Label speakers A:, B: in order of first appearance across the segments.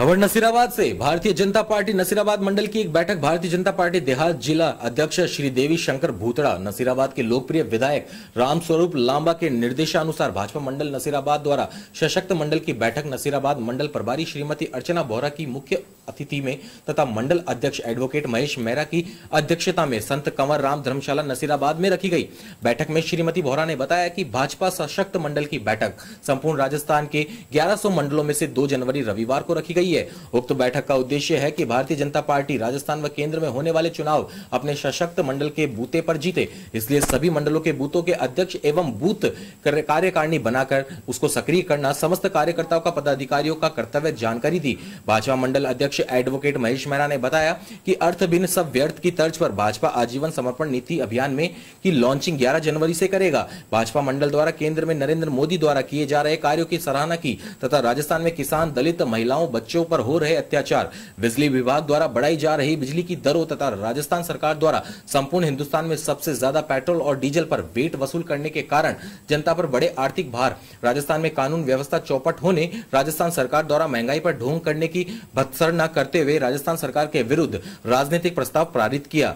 A: खबर नसीराबाद से भारतीय जनता पार्टी नसीराबाद मंडल की एक बैठक भारतीय जनता पार्टी देहात जिला अध्यक्ष श्री देवी शंकर भूतड़ा नसीराबाद के लोकप्रिय विधायक राम स्वरूप लांबा के निर्देशानुसार भाजपा मंडल नसीराबाद द्वारा सशक्त मंडल की बैठक नसीराबाद मंडल प्रभारी श्रीमती अर्चना बोहरा की मुख्य अतिथि में तथा मंडल अध्यक्ष एडवोकेट महेश मेहरा की अध्यक्षता में संत कंवर राम धर्मशाला नसीराबाद में रखी गई बैठक में श्रीमती बोहरा ने बताया कि भाजपा सशक्त मंडल की बैठक संपूर्ण राजस्थान के 1100 मंडलों में से 2 जनवरी रविवार को रखी गई है उक्त बैठक का उद्देश्य है कि भारतीय जनता पार्टी राजस्थान व केंद्र में होने वाले चुनाव अपने सशक्त मंडल के बूते पर जीते इसलिए सभी मंडलों के बूथों के अध्यक्ष एवं बूथ कार्यकारिणी बनाकर उसको सक्रिय करना समस्त कार्यकर्ताओं का पदाधिकारियों का कर्तव्य जानकारी दी भाजपा मंडल अध्यक्ष अध्यक्ष एडवोकेट महेश मेहरा ने बताया कि अर्थहीन सब व्यर्थ की तर्ज पर भाजपा आजीवन समर्पण नीति अभियान में की लॉन्चिंग 11 जनवरी से करेगा भाजपा मंडल द्वारा केंद्र में नरेंद्र मोदी द्वारा किए जा रहे कार्यो की सराहना की तथा राजस्थान में किसान दलित महिलाओं बच्चों पर हो रहे अत्याचार बिजली विभाग द्वारा बढ़ाई जा रही बिजली की दरों तथा राजस्थान सरकार द्वारा संपूर्ण हिंदुस्तान में सबसे ज्यादा पेट्रोल और डीजल पर वेट वसूल करने के कारण जनता पर बड़े आर्थिक भार राजस्थान में कानून व्यवस्था चौपट होने राजस्थान सरकार द्वारा महंगाई पर ढोंग करने की भत्सरना करते हुए राजस्थान सरकार के विरुद्ध राजनीतिक प्रस्ताव पारित किया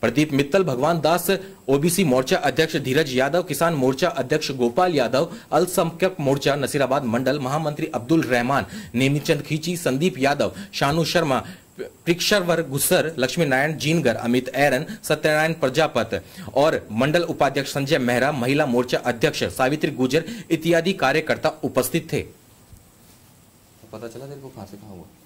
A: प्रदीप मित्तल भगवान दास ओबीसी मोर्चा अध्यक्ष धीरज यादव किसान मोर्चा अध्यक्ष गोपाल यादव अल्पसंख्यक मोर्चा नसीराबाद मंडल महामंत्री अब्दुल रहमान नेमीचंद खींची संदीप यादव शानू शर्मा प्रिक्षरवर गुस्सर लक्ष्मी नारायण जीनगर अमित एरन सत्यनारायण प्रजापत और मंडल उपाध्यक्ष संजय मेहरा महिला मोर्चा अध्यक्ष सावित्री गुजर इत्यादि कार्यकर्ता उपस्थित थे पता चला तेरे को फांसी कहाँ हुआ